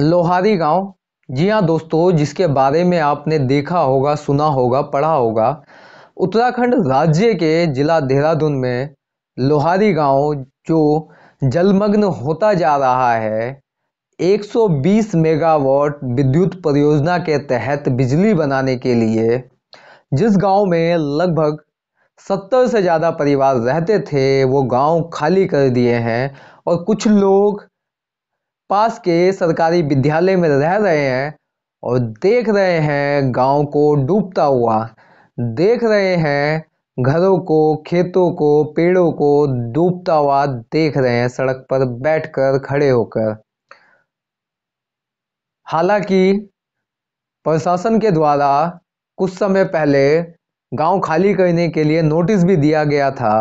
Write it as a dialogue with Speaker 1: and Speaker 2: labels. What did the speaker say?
Speaker 1: लोहारी गांव जी हाँ दोस्तों जिसके बारे में आपने देखा होगा सुना होगा पढ़ा होगा उत्तराखंड राज्य के जिला देहरादून में लोहारी गांव जो जलमग्न होता जा रहा है 120 मेगावाट विद्युत परियोजना के तहत बिजली बनाने के लिए जिस गांव में लगभग सत्तर से ज़्यादा परिवार रहते थे वो गांव खाली कर दिए हैं और कुछ लोग पास के सरकारी विद्यालय में रह रहे हैं और देख रहे हैं गांव को डूबता हुआ देख रहे हैं घरों को खेतों को पेड़ों को डूबता हुआ देख रहे हैं सड़क पर बैठकर खड़े होकर हालांकि प्रशासन के द्वारा कुछ समय पहले गांव खाली करने के लिए नोटिस भी दिया गया था